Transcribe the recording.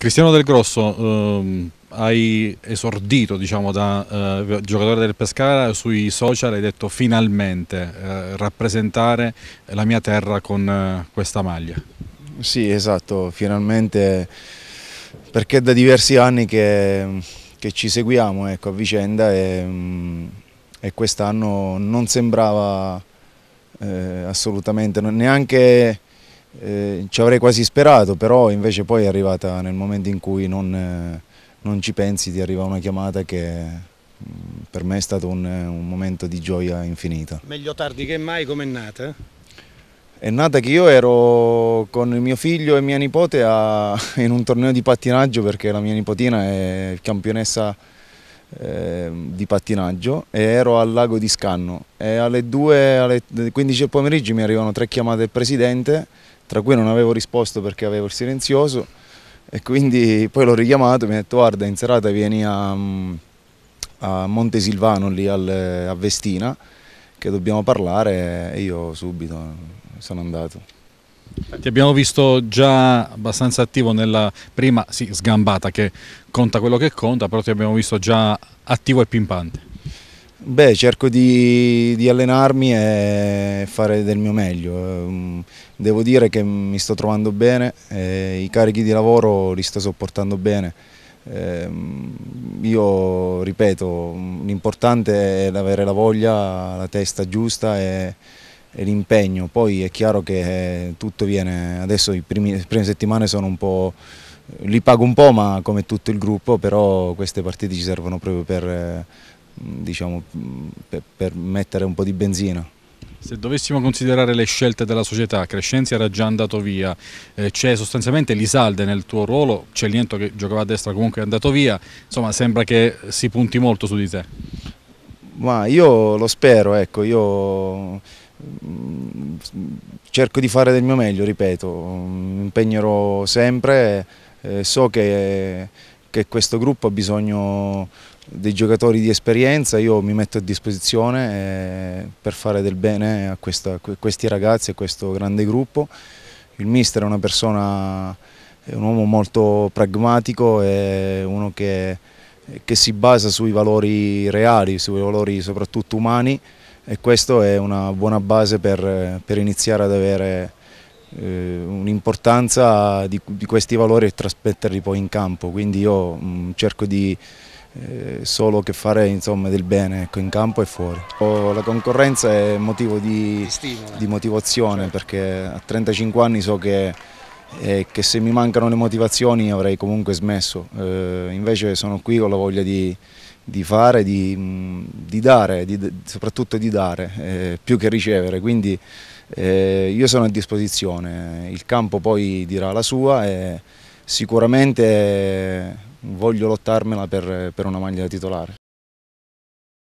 Cristiano Del Grosso, ehm, hai esordito diciamo, da eh, giocatore del Pescara, sui social hai detto finalmente eh, rappresentare la mia terra con eh, questa maglia. Sì, esatto, finalmente perché è da diversi anni che, che ci seguiamo ecco, a vicenda e, mm, e quest'anno non sembrava eh, assolutamente neanche eh, ci avrei quasi sperato, però invece poi è arrivata nel momento in cui non, eh, non ci pensi ti arriva una chiamata che mm, per me è stato un, un, momento di gioia infinita. Meglio tardi che mai, come è nata? È nata che io ero con mio figlio e mia nipote a, in un torneo di pattinaggio perché la mia nipotina è campionessa ehm, di pattinaggio e ero al lago di Scanno e alle 2, alle 15 del pomeriggio mi arrivano tre chiamate del presidente tra cui non avevo risposto perché avevo il silenzioso e quindi poi l'ho richiamato e mi ha detto guarda in serata vieni a, mm, a Montesilvano lì al, a Vestina che dobbiamo parlare e io subito sono andato. Ti abbiamo visto già abbastanza attivo nella prima, sì, sgambata che conta quello che conta, però ti abbiamo visto già attivo e pimpante. Beh, cerco di, di, allenarmi e fare del mio meglio. Ehm, devo dire che mi sto trovando bene, i carichi di lavoro li sto sopportando bene. Ehm, io ripeto, l'importante è avere la voglia, la testa giusta e, e l'impegno. Poi è chiaro che eh, tutto viene, adesso primi, le prime settimane sono un po' li pago un po' ma come tutto il gruppo però queste partite ci servono proprio per diciamo, per, per mettere un po' di benzina. Se dovessimo considerare le scelte della società, Crescenzi era già andato via, eh, c'è sostanzialmente Lisalde nel tuo ruolo, c'è Liento che giocava a destra comunque è andato via, insomma sembra che si punti molto su di te. Ma io lo spero, ecco, io mm, cerco di fare del mio meglio, ripeto, mm, mi impegnerò sempre, eh, so che che questo gruppo ha bisogno dei giocatori di esperienza, io mi metto a disposizione eh, per fare del bene a, questi ragazzi, a questo grande gruppo. Il mister è una persona, è un uomo molto pragmatico, è uno che, che si basa sui valori reali, sui valori soprattutto umani e questa è una buona base per, per iniziare ad avere eh, un'importanza di, di, questi valori e trasmetterli poi in campo, quindi io mh, mm, cerco di eh, solo che fare insomma, del bene ecco, in campo e fuori. la concorrenza è motivo di, di motivazione certo. perché a 35 anni so che, eh, che, se mi mancano le motivazioni avrei comunque smesso, eh, invece sono qui con la voglia di di fare, di, di dare, di, soprattutto di dare, eh, più che ricevere, quindi eh, io sono a disposizione, il campo poi dirà la sua e sicuramente voglio lottarmela per, per una maglia titolare.